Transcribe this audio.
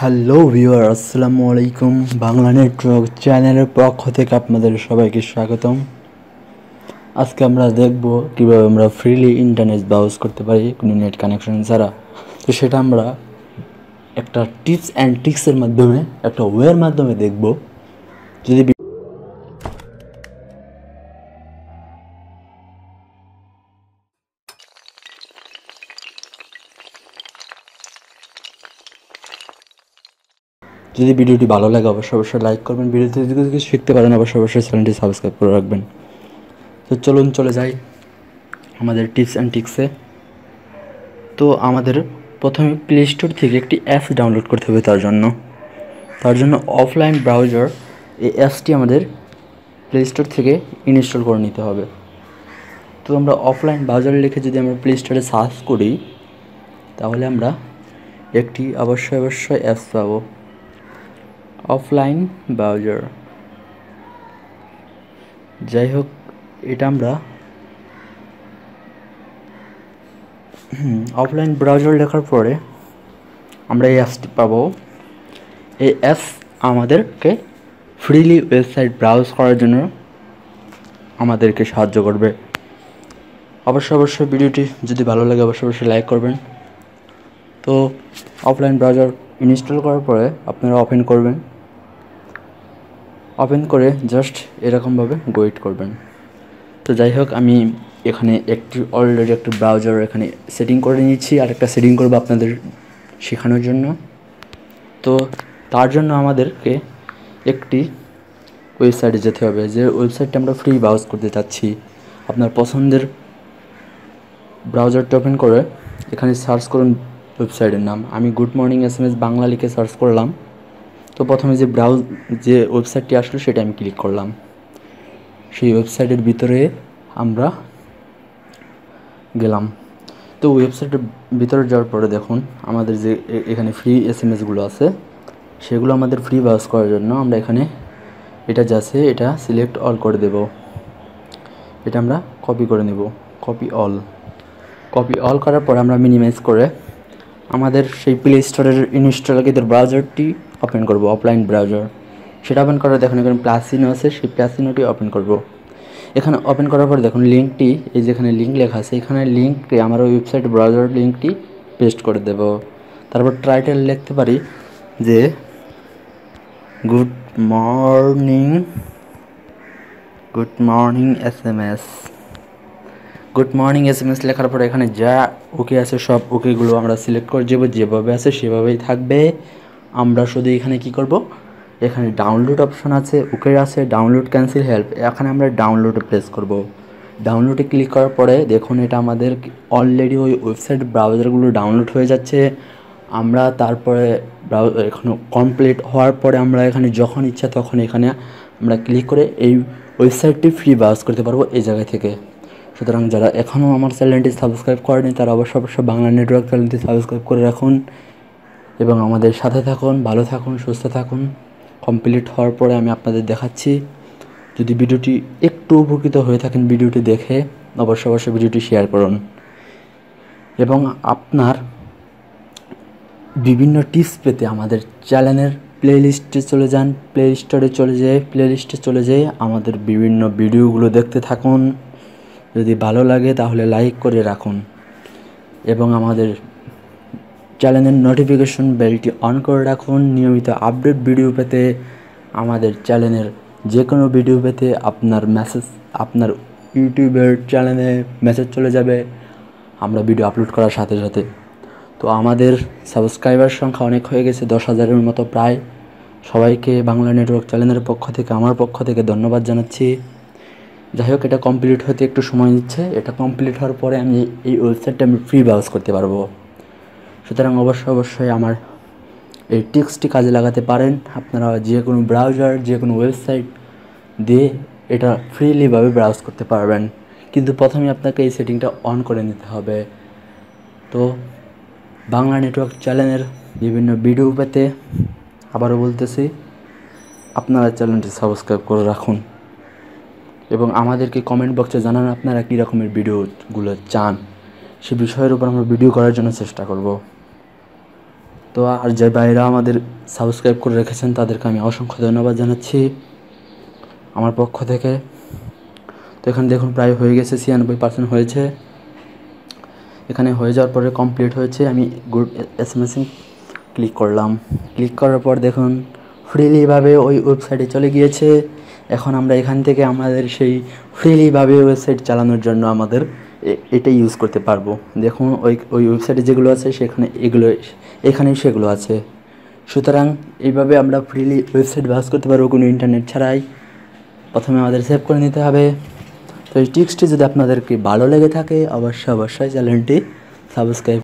hello viewer আসসালামু আলাইকুম Bangla network চ্যানেলের পক্ষ থেকে আপনাদের সবাইকে স্বাগতম আজকে আমরা দেখব কীভাবে আমরা ফ্রিলি ইন্টারনেট ব্রাউজ করতে পারি কোনো নেট কানেকশন ছাড়া তো সেটা আমরা একটা টিপস অ্যান্ড ট্রিক্সের মাধ্যমে একটা ওয়ের মাধ্যমে দেখব যদি যদি ভিডিওটি ভালো লাগে অবশ্যই অবশ্যই লাইক করবেন ভিডিওতে যদি কিছু শিখতে পারেন অবশ্যই অবশ্যই চ্যানেলটি সাবস্ক্রাইব করে রাখবেন তো চলুন চলে যাই আমাদের টিপস অ্যান্ড টিক্সে তো আমাদের প্রথমে প্লে স্টোর থেকে একটি অ্যাপস ডাউনলোড করতে হবে তার জন্য তার জন্য অফলাইন ব্রাউজার এই অ্যাপসটি আমাদের প্লে স্টোর থেকে ইনস্টল করে নিতে হবে তো আমরা অফলাইন ব্রাউজার লিখে যদি আমরা প্লে স্টোরে সার্চ করি তাহলে আমরা একটি অবশ্যই অবশ্যই অ্যাপস পাবো অফলাইন ব্রাউজার যাই হোক এটা আমরা অফলাইন ব্রাউজার লেখার পরে আমরা এই অ্যাপসটি পাবো এই অ্যাপস আমাদেরকে ফ্রিলি ওয়েবসাইট ব্রাউজ করার জন্য আমাদেরকে সাহায্য করবে অবশ্য অবশ্যই ভিডিওটি যদি ভালো লাগে অবশ্য অবশ্যই লাইক করবেন তো অফলাইন ব্রাউজার ইনস্টল করার পরে আপনারা ওপেন করবেন ওপেন করে জাস্ট এরকমভাবে গোয়েট করবেন তো যাই হোক আমি এখানে একটি অলরেডি একটি ব্রাউজার এখানে সেটিং করে নিচ্ছি আর একটা সেটিং করবো আপনাদের শেখানোর জন্য তো তার জন্য আমাদেরকে একটি ওয়েবসাইটে যেতে হবে যে ওয়েবসাইটটা আমরা ফ্রি ব্রাউজ করতে চাচ্ছি আপনার পছন্দের ব্রাউজারটা ওপেন করে এখানে সার্চ করুন ওয়েবসাইটের নাম আমি good morning S M S Bangla লিখে সার্চ করলাম তো প্রথমে যে ব্রাউজ যে ওয়েবসাইটটি আসলো সেটা আমি ক্লিক করলাম সেই ওয়েবসাইটের ভিতরে আমরা গেলাম তো ওয়েবসাইটের ভিতরে যাওয়ার পরে দেখুন আমাদের যে এখানে ফ্রি এস এম এসগুলো আছে সেগুলো আমাদের ফ্রি বাস করার জন্য আমরা এখানে এটা যাচ্ছে এটা সিলেক্ট অল করে দেব এটা আমরা কপি করে নেব কপি অল কপি অল করার পরে আমরা মিনিমাইজ করে আমাদের সেই প্লে স্টোরের ইনস্টলাকৃত ব্রাউজারটি ওপেন করব অফলাইন ব্রাউজার সেটা ওপেন করার দেখুন এখানে প্লাসিনো আছে সেই প্লাসিনোটি ওপেন করব এখানে ওপেন করার পর দেখুন লিঙ্কটি এই যেখানে লিঙ্ক লেখা আছে এখানে লিঙ্কটি আমার ওয়েবসাইট ব্রাউজার লিঙ্কটি পেস্ট করে দেব তারপর টাইটেল লিখতে পারি যে good morning good morning S M S good morning S M S লেখার পর এখানে যা ওকে আছে সব ওকেগুলো আমরা সিলেক্ট করে যাবো যেভাবে আছে সেভাবেই থাকবে আমরা শুধু এখানে কি করব এখানে ডাউনলোড অপশন আছে ওকে আছে ডাউনলোড ক্যান্সেল হেল্প এখানে আমরা ডাউনলোডে প্রেস করব ডাউনলোডে ক্লিক করার পরে দেখুন এটা আমাদের অলরেডি ওই ওয়েবসাইট ব্রাউজারগুলো ডাউনলোড হয়ে যাচ্ছে আমরা তারপরে এখন কমপ্লিট হওয়ার পরে আমরা এখানে যখন ইচ্ছা তখন এখানে আমরা ক্লিক করে এই ওয়েবসাইটটি ফ্রি ব্রাউজ করতে পারবো এই জায়গা থেকে সুতরাং যারা এখনও আমার চ্যানেলটি সাবস্ক্রাইব করেনি তারা অবশ্যই অবশ্যই বাংলা নেটওয়ার্ক চ্যানেলটি সাবস্ক্রাইব করে রাখুন এবং আমাদের সাথে থাকুন ভালো থাকুন সুস্থ থাকুন কমপ্লিট হওয়ার পরে আমি আপনাদের দেখাচ্ছি যদি ভিডিওটি একটু উপকৃত হয়ে থাকেন ভিডিওটি দেখে অবশ্যই অবশ্যই ভিডিওটি শেয়ার করুন এবং আপনার বিভিন্ন টিপস পেতে আমাদের চ্যানেলের প্লেলিস্টে চলে যান প্লে স্টোরে চলে যেয়ে প্লেলিস্টে চলে যেয়ে আমাদের বিভিন্ন ভিডিওগুলো দেখতে থাকুন যদি ভালো লাগে তাহলে লাইক করে রাখুন এবং আমাদের চ্যানেলের নোটিফিকেশন বেলটি অন করে রাখুন নিয়মিত আপডেট ভিডিও পেতে আমাদের চ্যানেলের যে কোনো ভিডিও পেতে আপনার মেসেজ আপনার ইউটিউবের চ্যানেলে মেসেজ চলে যাবে আমরা ভিডিও আপলোড করার সাথে সাথে তো আমাদের সাবস্ক্রাইবার সংখ্যা অনেক হয়ে গেছে দশ হাজারের মতো প্রায় সবাইকে বাংলা নেটওয়ার্ক চ্যানেলের পক্ষ থেকে আমার পক্ষ থেকে ধন্যবাদ জানাচ্ছি যাই হোক এটা কমপ্লিট হতে একটু সময় নিচ্ছে এটা কমপ্লিট হওয়ার পরে আমি এই ওয়েবসাইটটা আমি ফ্রি ব্রাউজ করতে পারবো সুতরাং অবশ্যই অবশ্যই আমার এই টিক্সটি কাজে লাগাতে পারেন আপনারা যে কোনো ব্রাউজার যে কোনো ওয়েবসাইট দিয়ে এটা ফ্রিলিভাবে ব্রাউজ করতে পারবেন কিন্তু প্রথমে আপনাকে এই সেটিংটা অন করে নিতে হবে তো বাংলা নেটওয়ার্ক চ্যানেলের বিভিন্ন ভিডিও পেতে আবারও বলতেছি আপনারা চ্যানেলটি সাবস্ক্রাইব করে রাখুন এবং আমাদেরকে কমেন্ট বক্সে জানান আপনারা কী রকমের ভিডিওগুলো চান সে বিষয়ের উপর আমরা ভিডিও করার জন্য চেষ্টা করব তো আর যে ভাইরা আমাদের সাবস্ক্রাইব করে রেখেছেন তাদেরকে আমি অসংখ্য ধন্যবাদ জানাচ্ছি আমার পক্ষ থেকে তো এখানে দেখুন প্রায় হয়ে গেছে ছিয়ানব্বই পার্সেন্ট হয়েছে এখানে হয়ে যাওয়ার পরে কমপ্লিট হয়েছে আমি গুড এস এম এসিং ক্লিক করলাম ক্লিক করার পর দেখুন ফ্রিলিভাবে ওই ওয়েবসাইটে চলে গিয়েছে এখন আমরা এখান থেকে আমাদের সেই ফ্রিলিভাবে ওয়েবসাইট চালানোর জন্য আমাদের এটা ইউজ করতে পারবো দেখুন ওই ওই ওয়েবসাইটে যেগুলো আছে সেখানে এগুলো এখানে সেগুলো আছে সুতরাং এইভাবে আমরা ফ্রিলি ওয়েবসাইট বাস করতে পারবো কোনো ইন্টারনেট ছাড়াই প্রথমে আমাদের সেভ করে নিতে হবে তো এই টিক্সটি যদি আপনাদেরকে ভালো লেগে থাকে অবশ্যই অবশ্যই চ্যানেলটি সাবস্ক্রাইব